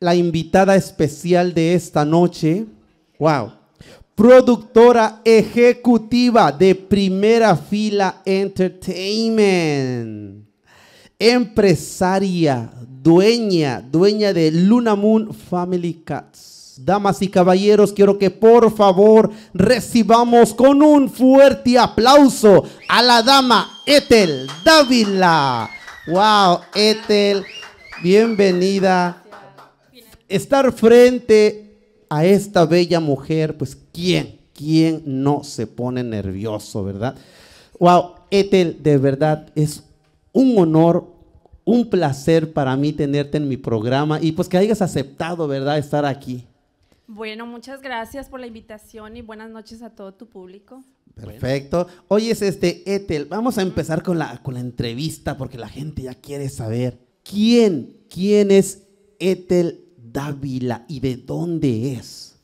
la invitada especial de esta noche. Wow. Productora ejecutiva de Primera Fila Entertainment. Empresaria, dueña, dueña de Luna Moon Family Cats. Damas y caballeros, quiero que por favor recibamos con un fuerte aplauso a la dama Ethel Dávila. Wow, Ethel bienvenida. Estar frente a esta bella mujer, pues ¿quién? ¿Quién no se pone nervioso, verdad? Wow, Ethel, de verdad es un honor, un placer para mí tenerte en mi programa y pues que hayas aceptado, ¿verdad?, estar aquí. Bueno, muchas gracias por la invitación y buenas noches a todo tu público. Perfecto. Oye, este, Ethel, vamos a empezar con la, con la entrevista porque la gente ya quiere saber. ¿Quién, quién es Ethel Dávila y de dónde es?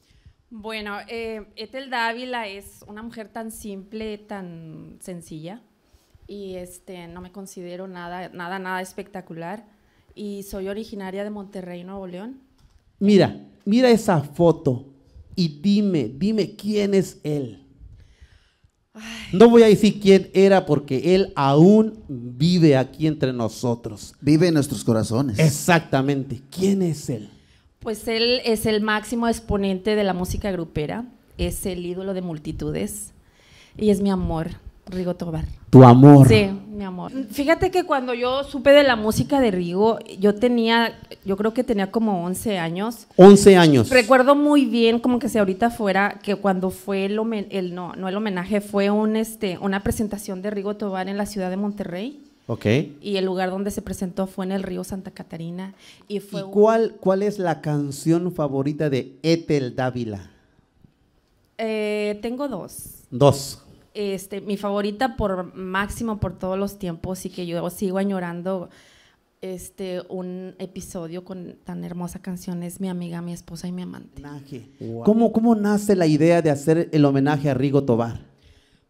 Bueno, eh, Ethel Dávila es una mujer tan simple, tan sencilla y este, no me considero nada, nada, nada espectacular y soy originaria de Monterrey, Nuevo León. Mira, mira esa foto y dime, dime quién es él. No voy a decir quién era porque Él aún vive aquí entre nosotros. Vive en nuestros corazones. Exactamente. ¿Quién es Él? Pues Él es el máximo exponente de la música grupera, es el ídolo de multitudes y es mi amor, Rigo Tobar. Tu amor. Sí, Mm, fíjate que cuando yo supe de la música de Rigo, yo tenía, yo creo que tenía como 11 años. 11 años. Recuerdo muy bien, como que si ahorita fuera, que cuando fue el, no, no el homenaje, fue este, una presentación de Rigo Tobar en la ciudad de Monterrey. Ok. Y el lugar donde se presentó fue en el río Santa Catarina. ¿Y, fue cuál, cuál es la canción favorita de Ethel Dávila? Eh, tengo dos. Dos. Este, mi favorita por máximo por todos los tiempos y que yo sigo añorando este, un episodio con tan hermosa canción es Mi amiga, mi esposa y mi amante. ¿Cómo, nace la idea de hacer el homenaje a Rigo Tobar?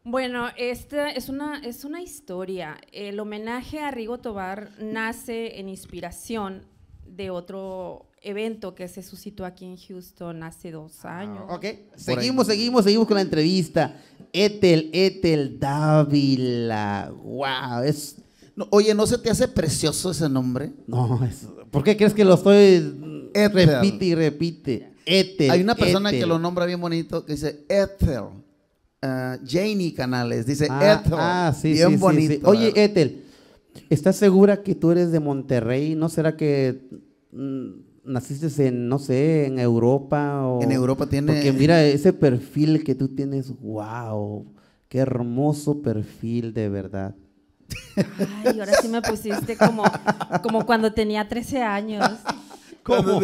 Bueno, esta es una, es una historia. El homenaje a Rigo Tobar nace en inspiración de otro evento que se suscitó aquí en Houston hace dos ah, años. ok, seguimos, seguimos, seguimos con la entrevista. Ethel, Ethel Dávila. Wow, es... oye, ¿no se te hace precioso ese nombre? No, es... ¿por qué crees que lo estoy... Repite y repite. Ethel. Hay una persona que lo nombra bien bonito, que dice Ethel. Ah, Janie Canales, dice ah, Ethel. Ah, sí, bien bonito. Oye, Ethel, ¿estás segura que tú eres de Monterrey? ¿No será que Mm, naciste en, no sé, en Europa o... En Europa tiene... Porque mira, ese perfil que tú tienes, wow, qué hermoso perfil de verdad. Ay, ahora sí me pusiste como, cuando tenía 13 años. ¿Cómo?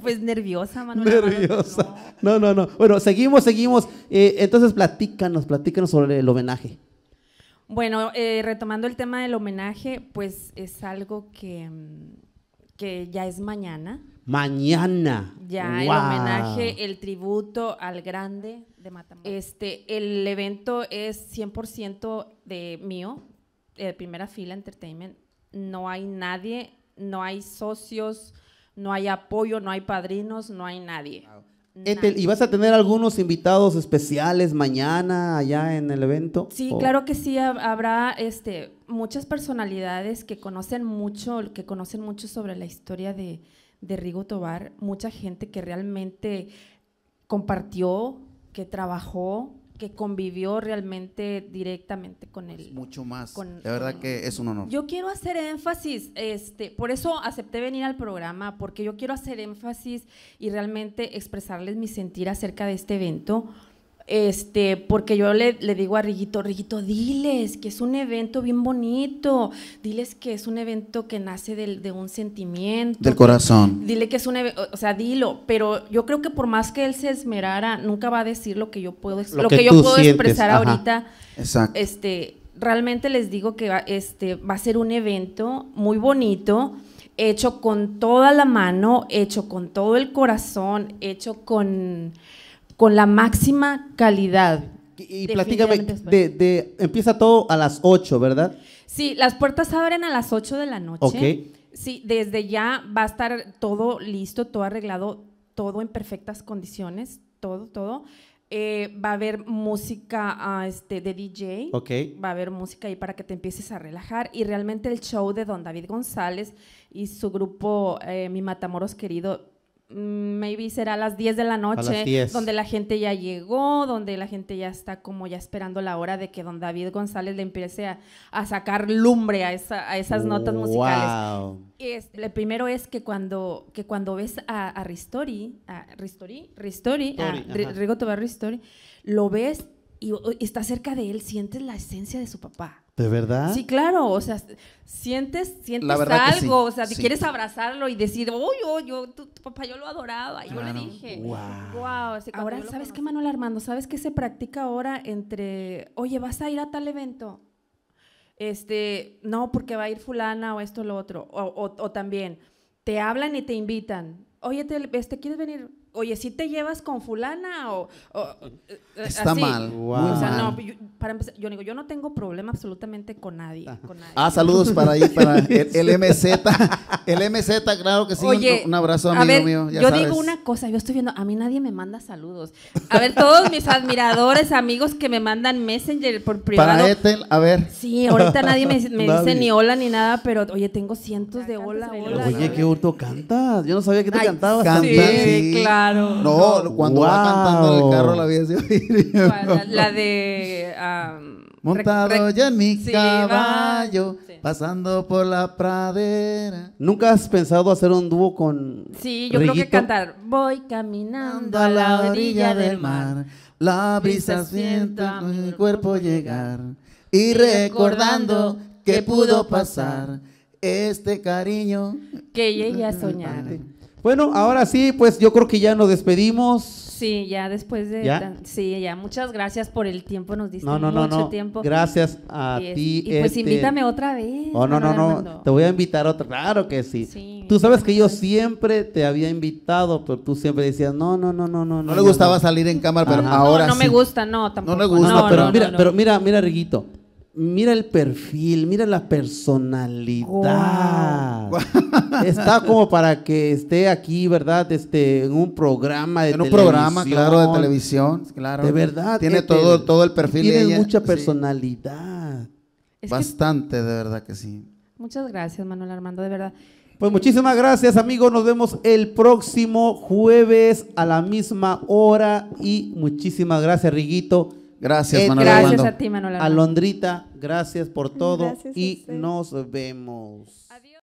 pues nerviosa, Manuel. Nerviosa. No. no, no, Bueno, seguimos, seguimos. Eh, entonces, platícanos, platícanos sobre el homenaje. Bueno, eh, retomando el tema del homenaje, pues es algo que mm, que ya es mañana. Mañana. Ya el homenaje, el tributo al grande de Matamoros. Este, el evento es 100% de mío, de primera fila entertainment. No hay nadie, no hay socios, no hay apoyo, no hay padrinos, no hay nadie. Eh, ¿y vas a tener algunos invitados especiales mañana allá mm. en el evento? Sí, claro que sí, habrá este, muchas personalidades que conocen mucho, que conocen mucho sobre la historia de, de Rigo Tobar, mucha gente que realmente compartió, que trabajó, que convivió realmente directamente con él. Mucho más. Con, la verdad que es un honor. Yo quiero hacer énfasis, este, por eso acepté venir al programa, porque yo quiero hacer énfasis y realmente expresarles mi sentir acerca de este evento este, porque yo le, digo a Riguito, Riguito, diles que es un evento bien bonito, diles que es un evento que nace de un sentimiento. Del corazón. Dile que es un evento, o sea, dilo, pero yo creo que por más que él se esmerara, nunca va a decir lo que yo puedo, lo, que, yo puedo expresar ahorita. Exacto. Este, realmente les digo que este, va a ser un evento muy bonito hecho con toda la mano, hecho con todo el corazón, hecho con con la máxima calidad. Y, platícame, de, empieza todo a las 8, ¿verdad? Sí, las puertas abren a las 8 de la noche. Ok. Sí, desde ya va a estar todo listo, todo arreglado, todo en perfectas condiciones, todo, todo. Eh, va a haber música ah, este, de DJ. Ok. Va a haber música ahí para que te empieces a relajar. Y realmente el show de Don David González y su grupo eh, Mi Matamoros Querido Mm, maybe será a las 10 de la noche, donde la gente ya llegó, donde la gente ya está como ya esperando la hora de que don David González le empiece a, sacar lumbre a, esa, a esas notas musicales. Es, lo primero es que cuando, que cuando ves a, a Ristori, a Ristori, Ristori, Rigo Tobar Ristori, lo ves y está cerca de él, sientes la esencia de su papá. ¿De verdad? Sí, claro, o sea, sientes, sientes algo, o sea, si quieres abrazarlo y decir, oh, yo, yo, tu, papá, yo lo adoraba, y yo le dije, wow. ahora, ¿sabes qué, Manuel Armando? ¿Sabes qué se practica ahora entre, oye, vas a ir a tal evento? Este, no, porque va a ir fulana o esto o lo otro, o, o, también, te hablan y te invitan, oye, te, este, ¿quieres venir? oye, si ¿sí te llevas con fulana o... Eh, Está mal. O sea, no, yo, para empezar, yo digo, yo no tengo problema absolutamente con nadie. Ah. Con Ah, saludos para para el MZ. El MZ, claro que sí. un, abrazo, amigo a mío. yo digo una cosa, yo estoy viendo, a mí nadie me manda saludos. A ver, todos mis admiradores, amigos que me mandan Messenger por privado. Para Ethel, a ver. Sí, ahorita nadie me, dice ni hola ni nada, pero oye, tengo cientos de hola, hola. Oye, qué hurto cantas. Yo no sabía que te cantabas. sí, claro. No, cuando va cantando en el carro la vida La, de. Montado ya en mi caballo pasando por la pradera. ¿Nunca has pensado hacer un dúo con Sí, yo creo que cantar. Voy caminando a la orilla del mar, la brisa sienta mi cuerpo llegar y recordando que pudo pasar este cariño que ella a bueno, ahora sí, pues yo creo que ya nos despedimos. Sí, ya después de... sí, ya. Muchas gracias por el tiempo, nos diste no, no, mucho no, tiempo. Gracias a ti. Y pues este invítame otra vez. Oh, no, no, no, Te voy a invitar otra. Claro que sí. sí. Tú sabes que yo siempre te había invitado, pero tú siempre decías, no, no, no, no, no. No le gustaba salir en cámara, pero ah, ahora... No, no me gusta, no, tampoco. No le gusta, pero, mira, pero mira, mira, Riguito mira el perfil, mira la personalidad está como para que esté aquí, ¿verdad? Este, en un programa de en un programa, claro, de televisión, claro. De verdad. Tiene todo, todo el perfil. Tiene mucha personalidad. Bastante, de verdad que sí. Muchas gracias, Manuel Armando, de verdad. Pues muchísimas gracias, amigos. Nos vemos el próximo jueves a la misma hora. Y muchísimas gracias, Riguito. Gracias, Manuel Gracias a ti, Manuel Armando. Alondrita, gracias por todo. y nos vemos. Adiós.